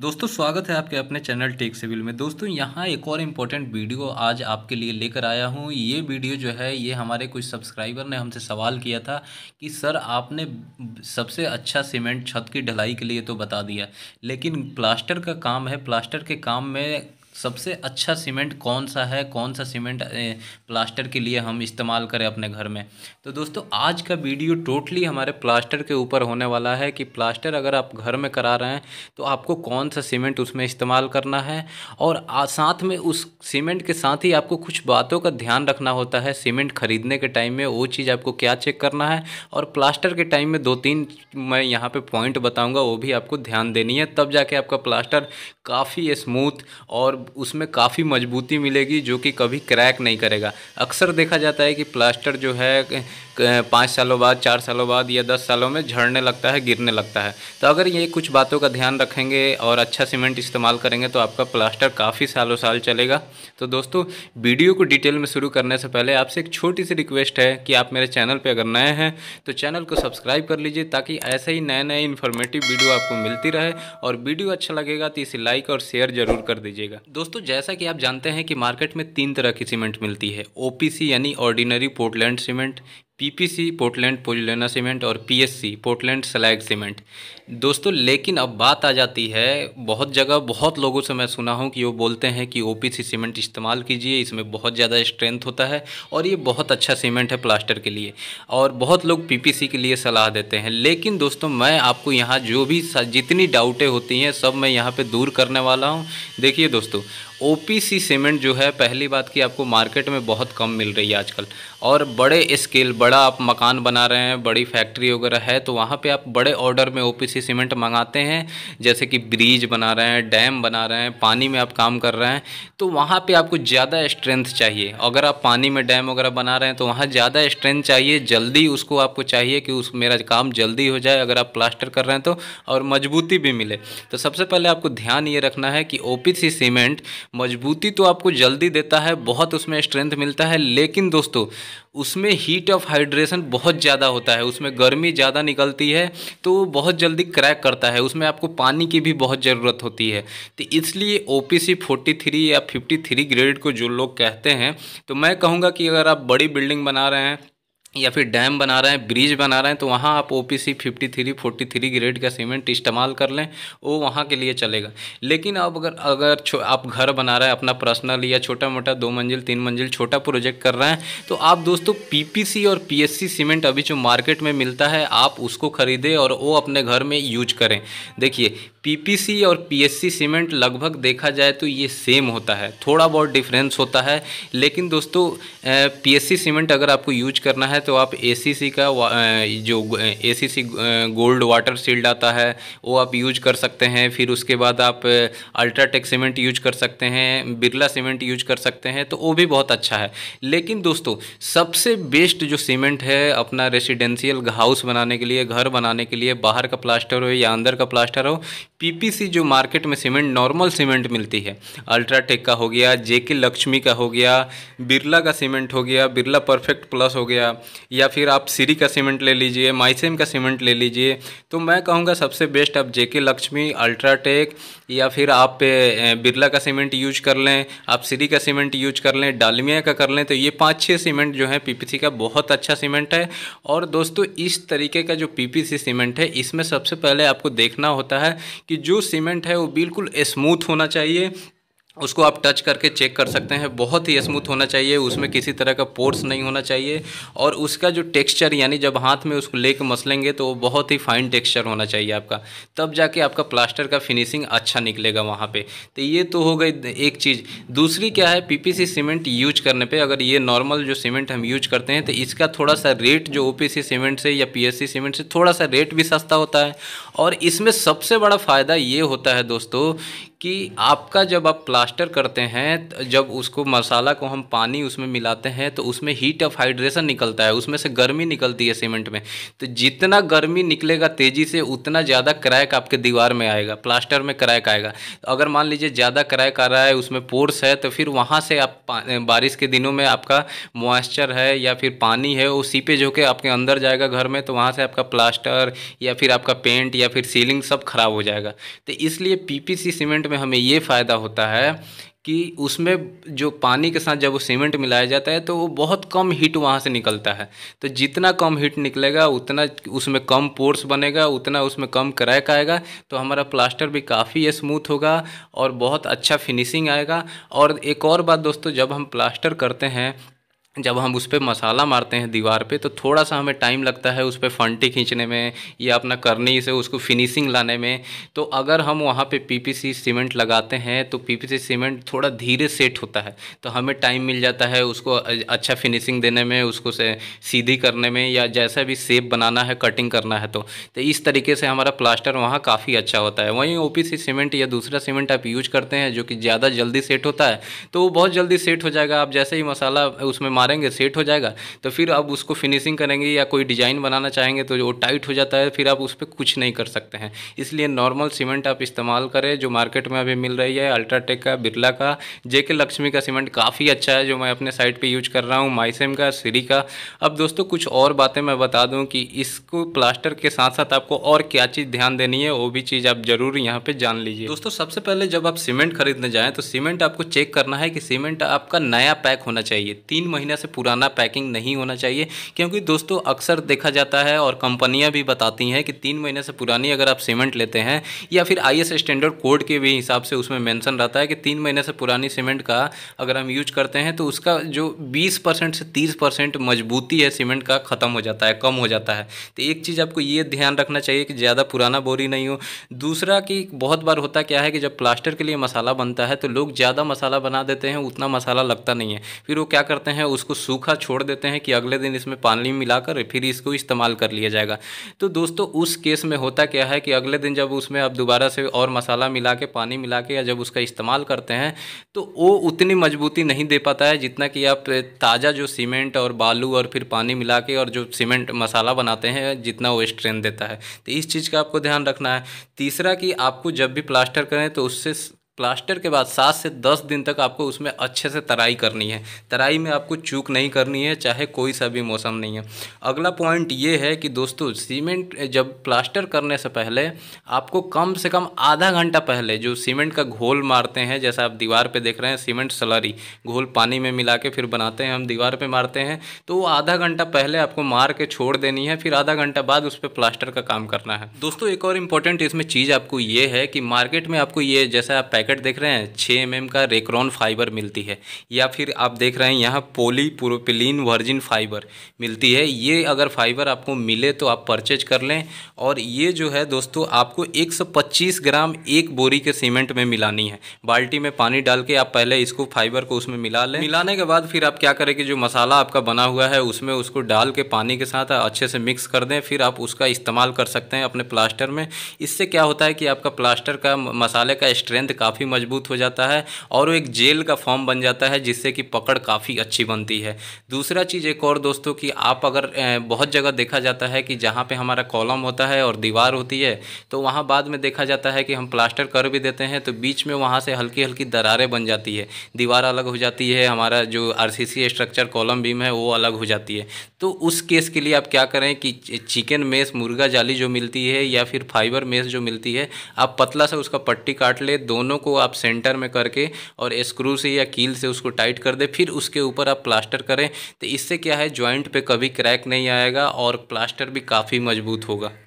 दोस्तों स्वागत है आपके अपने चैनल टेक सिविल में दोस्तों यहाँ एक और इम्पोर्टेंट वीडियो आज आपके लिए लेकर आया हूँ ये वीडियो जो है ये हमारे कुछ सब्सक्राइबर ने हमसे सवाल किया था कि सर आपने सबसे अच्छा सीमेंट छत की ढलाई के लिए तो बता दिया लेकिन प्लास्टर का काम है प्लास्टर के काम में सबसे अच्छा सीमेंट कौन सा है कौन सा सीमेंट प्लास्टर के लिए हम इस्तेमाल करें अपने घर में तो दोस्तों आज का वीडियो टोटली हमारे प्लास्टर के ऊपर होने वाला है कि प्लास्टर अगर आप घर में करा रहे हैं तो आपको कौन सा सीमेंट उसमें इस्तेमाल करना है और साथ में उस सीमेंट के साथ ही आपको कुछ बातों का ध्यान रखना होता है सीमेंट खरीदने के टाइम में वो चीज़ आपको क्या चेक करना है और प्लास्टर के टाइम में दो तीन मैं यहाँ पर पॉइंट बताऊँगा वो भी आपको ध्यान देनी है तब जाके आपका प्लास्टर काफ़ी स्मूथ और उसमें काफ़ी मजबूती मिलेगी जो कि कभी क्रैक नहीं करेगा अक्सर देखा जाता है कि प्लास्टर जो है पाँच सालों बाद चार सालों बाद या दस सालों में झड़ने लगता है गिरने लगता है तो अगर ये कुछ बातों का ध्यान रखेंगे और अच्छा सीमेंट इस्तेमाल करेंगे तो आपका प्लास्टर काफ़ी सालों साल चलेगा तो दोस्तों वीडियो को डिटेल में शुरू करने से पहले आपसे एक छोटी सी रिक्वेस्ट है कि आप मेरे चैनल पर अगर नए हैं तो चैनल को सब्सक्राइब कर लीजिए ताकि ऐसे ही नए नए इन्फॉर्मेटिव वीडियो आपको मिलती रहे और वीडियो अच्छा लगेगा तो इसे लाइक और शेयर जरूर कर दीजिएगा दोस्तों जैसा कि आप जानते हैं कि मार्केट में तीन तरह की सीमेंट मिलती है ओपीसी यानी ordinary Portland cement PPC Portland pozzolana cement और पीएससी पोर्टलैंड स्लैग सीमेंट दोस्तों लेकिन अब बात आ जाती है बहुत जगह बहुत लोगों से मैं सुना हूं कि वो बोलते हैं कि ओपीसी सीमेंट इस्तेमाल कीजिए इसमें बहुत ज़्यादा स्ट्रेंथ होता है और ये बहुत अच्छा सीमेंट है प्लास्टर के लिए और बहुत लोग पीपीसी के लिए सलाह देते हैं लेकिन दोस्तों मैं आपको यहाँ जो भी जितनी डाउटें होती हैं सब मैं यहाँ पर दूर करने वाला हूँ देखिए दोस्तों ओपीसी सीमेंट जो है पहली बात की आपको मार्केट में बहुत कम मिल रही है आजकल और बड़े स्केल बड़ा आप मकान बना रहे हैं बड़ी फैक्ट्री वगैरह है तो वहाँ पे आप बड़े ऑर्डर में ओपीसी सीमेंट मंगाते हैं जैसे कि ब्रिज बना रहे हैं डैम बना रहे हैं पानी में आप काम कर रहे हैं तो वहाँ पर आपको ज़्यादा स्ट्रेंथ चाहिए अगर आप पानी में डैम वगैरह बना रहे हैं तो वहाँ ज़्यादा स्ट्रेंथ चाहिए जल्दी उसको आपको चाहिए कि उस मेरा काम जल्दी हो जाए अगर आप प्लास्टर कर रहे हैं तो और मजबूती भी मिले तो सबसे पहले आपको ध्यान ये रखना है कि ओपीसी सीमेंट मजबूती तो आपको जल्दी देता है बहुत उसमें स्ट्रेंथ मिलता है लेकिन दोस्तों उसमें हीट ऑफ हाइड्रेशन बहुत ज़्यादा होता है उसमें गर्मी ज़्यादा निकलती है तो वो बहुत जल्दी क्रैक करता है उसमें आपको पानी की भी बहुत ज़रूरत होती है तो इसलिए O P C forty three या फिफ्टी थ्री ग्रेड को जो लोग कहते हैं तो मैं कहूँगा कि अगर आप बड़ी बिल्डिंग बना रहे हैं या फिर डैम बना रहे हैं ब्रिज बना रहे हैं तो वहाँ आप O P C fifty three forty three grade का सीमेंट इस्तेमाल कर लें वो वहाँ के लिए चलेगा लेकिन अब अगर अगर आप घर बना रहे हैं अपना पर्सनल या छोटा मोटा दो मंजिल तीन मंजिल छोटा प्रोजेक्ट कर रहे हैं तो आप दोस्तों पी पी सी और पी एस सी सीमेंट अभी जो मार्केट में मिलता है आप उसको ख़रीदें और वो अपने घर में यूज करें देखिए पी पी सी और पी एस सी सीमेंट लगभग देखा जाए तो ये सेम होता है थोड़ा बहुत डिफरेंस होता है लेकिन दोस्तों पी एस सी सीमेंट अगर आपको यूज करना है तो आप ए का जो ए गोल्ड वाटर शील्ड आता है वो आप यूज कर सकते हैं फिर उसके बाद आप अल्ट्राटेक सीमेंट यूज कर सकते हैं बिरला सीमेंट यूज कर सकते हैं तो वो भी बहुत अच्छा है लेकिन दोस्तों सबसे बेस्ट जो सीमेंट है अपना रेसिडेंशियल हाउस बनाने के लिए घर बनाने के लिए बाहर का प्लास्टर हो या अंदर का प्लास्टर हो पीपीसी जो मार्केट में सीमेंट नॉर्मल सीमेंट मिलती है अल्ट्राटेक का हो गया जेके लक्ष्मी का हो गया बिरला का सीमेंट हो गया बिरला परफेक्ट प्लस हो गया या फिर आप सीरी का सीमेंट ले लीजिए माइसेम का सीमेंट ले लीजिए तो मैं कहूँगा सबसे बेस्ट आप जेके लक्ष्मी अल्ट्राटेक या फिर आप बिरला का सीमेंट यूज कर लें आप सीरी का सीमेंट यूज कर लें डालमिया का कर लें तो ये पाँच छः सीमेंट जो है पीपीसी का बहुत अच्छा सीमेंट है और दोस्तों इस तरीके का जो पीपीसी सीमेंट है इसमें सबसे पहले आपको देखना होता है कि जो सीमेंट है वो बिल्कुल स्मूथ होना चाहिए उसको आप टच करके चेक कर सकते हैं बहुत ही स्मूथ होना चाहिए उसमें किसी तरह का पोर्स नहीं होना चाहिए और उसका जो टेक्सचर यानी जब हाथ में उसको लेके मसलेंगे तो वो बहुत ही फाइन टेक्सचर होना चाहिए आपका तब जाके आपका प्लास्टर का फिनिशिंग अच्छा निकलेगा वहाँ पे तो ये तो हो गई एक चीज़ दूसरी क्या है सी सीमेंट यूज करने पर अगर ये नॉर्मल जो सीमेंट हम यूज करते हैं तो इसका थोड़ा सा रेट जो ओ सीमेंट से या पी सीमेंट से थोड़ा सा रेट भी सस्ता होता है और इसमें सबसे बड़ा फ़ायदा ये होता है दोस्तों कि आपका जब आप प्लास्टर करते हैं जब उसको मसाला को हम पानी उसमें मिलाते हैं तो उसमें हीट ऑफ हाइड्रेशन निकलता है उसमें से गर्मी निकलती है सीमेंट में तो जितना गर्मी निकलेगा तेज़ी से उतना ज़्यादा क्रैक आपके दीवार में आएगा प्लास्टर में क्रैक आएगा तो अगर मान लीजिए ज़्यादा क्रैक आ रहा है उसमें पोर्स है तो फिर वहाँ से आप बारिश के दिनों में आपका मॉइस्चर है या फिर पानी है वो सीपेज होकर आपके अंदर जाएगा घर में तो वहाँ से आपका प्लास्टर या फिर आपका पेंट या फिर सीलिंग सब खराब हो जाएगा तो इसलिए पी सीमेंट सीमेंट में हमें ये फ़ायदा होता है कि उसमें जो पानी के साथ जब वो सीमेंट मिलाया जाता है तो वो बहुत कम हीट वहाँ से निकलता है तो जितना कम हीट निकलेगा उतना उसमें कम पोर्स बनेगा उतना उसमें कम क्रैक आएगा तो हमारा प्लास्टर भी काफ़ी स्मूथ होगा और बहुत अच्छा फिनिशिंग आएगा और एक और बात दोस्तों जब हम प्लास्टर करते हैं जब हम उस पर मसाला मारते हैं दीवार पे तो थोड़ा सा हमें टाइम लगता है उस पर फंटी खींचने में या अपना करनी से उसको फिनिशिंग लाने में तो अगर हम वहाँ पे पीपीसी सीमेंट लगाते हैं तो पीपीसी सीमेंट थोड़ा धीरे सेट होता है तो हमें टाइम मिल जाता है उसको अच्छा फिनिशिंग देने में उसको से सीधी करने में या जैसा भी सेप बनाना है कटिंग करना है तो तो इस तरीके से हमारा प्लास्टर वहाँ काफ़ी अच्छा होता है वहीं ओ सीमेंट या दूसरा सीमेंट आप यूज करते हैं जो कि ज़्यादा जल्दी सेट होता है तो वो बहुत जल्दी सेट हो जाएगा आप जैसे ही मसाला उसमें मारेंगे सेट हो जाएगा तो फिर आप उसको फिनिशिंग करेंगे या कोई डिज़ाइन बनाना चाहेंगे तो वो टाइट हो जाता है फिर आप उस पर कुछ नहीं कर सकते हैं इसलिए नॉर्मल सीमेंट आप इस्तेमाल करें जो मार्केट में अभी मिल रही है अल्ट्राटेक का बिरला का जेके लक्ष्मी का सीमेंट काफ़ी अच्छा है जो मैं अपने साइट पर यूज कर रहा हूँ माइसेम का सीरी का अब दोस्तों कुछ और बातें मैं बता दूँ कि इसको प्लास्टर के साथ साथ आपको और क्या चीज़ ध्यान देनी है वो भी चीज़ आप ज़रूर यहाँ पर जान लीजिए दोस्तों सबसे पहले जब आप सीमेंट खरीदने जाएँ तो सीमेंट आपको चेक करना है कि सीमेंट आपका नया पैक होना चाहिए तीन महीने महीने से पुराना पैकिंग नहीं होना चाहिए क्योंकि दोस्तों अक्सर देखा जाता है और कंपनियाँ भी बताती हैं कि तीन महीने से पुरानी अगर आप सीमेंट लेते हैं या फिर आई स्टैंडर्ड कोड के भी हिसाब से उसमें मैंसन रहता है कि तीन महीने से पुरानी सीमेंट का अगर हम यूज करते हैं तो उसका जो बीस से तीस मजबूती है सीमेंट का ख़त्म हो जाता है कम हो जाता है तो एक चीज़ आपको ये ध्यान रखना चाहिए कि ज़्यादा पुराना बोरी नहीं हो दूसरा कि बहुत बार होता क्या है कि जब प्लास्टर के लिए मसाला बनता है तो लोग ज़्यादा मसाला बना देते हैं उतना मसाला लगता नहीं है फिर वो क्या करते हैं उस इसको सूखा छोड़ देते हैं कि अगले दिन इसमें पानी मिलाकर फिर इसको इस्तेमाल कर लिया जाएगा तो दोस्तों उस केस में होता क्या है कि अगले दिन जब उसमें आप दोबारा से और मसाला मिला के पानी मिला के या जब उसका इस्तेमाल करते हैं तो वो उतनी मजबूती नहीं दे पाता है जितना कि आप ताज़ा जो सीमेंट और बालू और फिर पानी मिला के और जो सीमेंट मसाला बनाते हैं जितना वो स्ट्रेंथ देता है तो इस चीज़ का आपको ध्यान रखना है तीसरा कि आपको जब भी प्लास्टर करें तो उससे प्लास्टर के बाद सात से दस दिन तक आपको उसमें अच्छे से तराई करनी है तराई में आपको चूक नहीं करनी है चाहे कोई सा भी मौसम नहीं है अगला पॉइंट ये है कि दोस्तों सीमेंट जब प्लास्टर करने से पहले आपको कम से कम आधा घंटा पहले जो सीमेंट का घोल मारते हैं जैसा आप दीवार पे देख रहे हैं सीमेंट सलारी घोल पानी में मिला के फिर बनाते हैं हम दीवार पर मारते हैं तो वो आधा घंटा पहले आपको मार के छोड़ देनी है फिर आधा घंटा बाद उस पर प्लास्टर का काम करना है दोस्तों एक और इम्पॉर्टेंट इसमें चीज़ आपको ये है कि मार्केट में आपको ये जैसा आप पैकेट देख रहे हैं छः एम का रेक्रॉन फाइबर मिलती है या फिर आप देख रहे हैं यहाँ पोली पुरोपिलीन वर्जिन फाइबर मिलती है ये अगर फाइबर आपको मिले तो आप परचेज कर लें और ये जो है दोस्तों आपको 125 ग्राम एक बोरी के सीमेंट में मिलानी है बाल्टी में पानी डाल के आप पहले इसको फाइबर को उसमें मिला लें मिलाने के बाद फिर आप क्या करें कि जो मसाला आपका बना हुआ है उसमें उसको डाल के पानी के साथ अच्छे से मिक्स कर दें फिर आप उसका इस्तेमाल कर सकते हैं अपने प्लास्टर में इससे क्या होता है कि आपका प्लास्टर का मसाले का स्ट्रेंथ काफ़ी काफ़ी मजबूत हो जाता है और वो एक जेल का फॉर्म बन जाता है जिससे कि पकड़ काफ़ी अच्छी बनती है दूसरा चीज़ एक और दोस्तों कि आप अगर बहुत जगह देखा जाता है कि जहाँ पे हमारा कॉलम होता है और दीवार होती है तो वहाँ बाद में देखा जाता है कि हम प्लास्टर कर भी देते हैं तो बीच में वहाँ से हल्की हल्की दरारें बन जाती है दीवार अलग हो जाती है हमारा जो आर स्ट्रक्चर कॉलम बीम है वो अलग हो जाती है तो उस केस के लिए आप क्या करें कि चिकन मेस मुर्गा जाली जो मिलती है या फिर फाइबर मेस जो मिलती है आप पतला सा उसका पट्टी काट ले दोनों को आप सेंटर में करके और स्क्रू से या कील से उसको टाइट कर दे फिर उसके ऊपर आप प्लास्टर करें तो इससे क्या है ज्वाइंट पे कभी क्रैक नहीं आएगा और प्लास्टर भी काफ़ी मजबूत होगा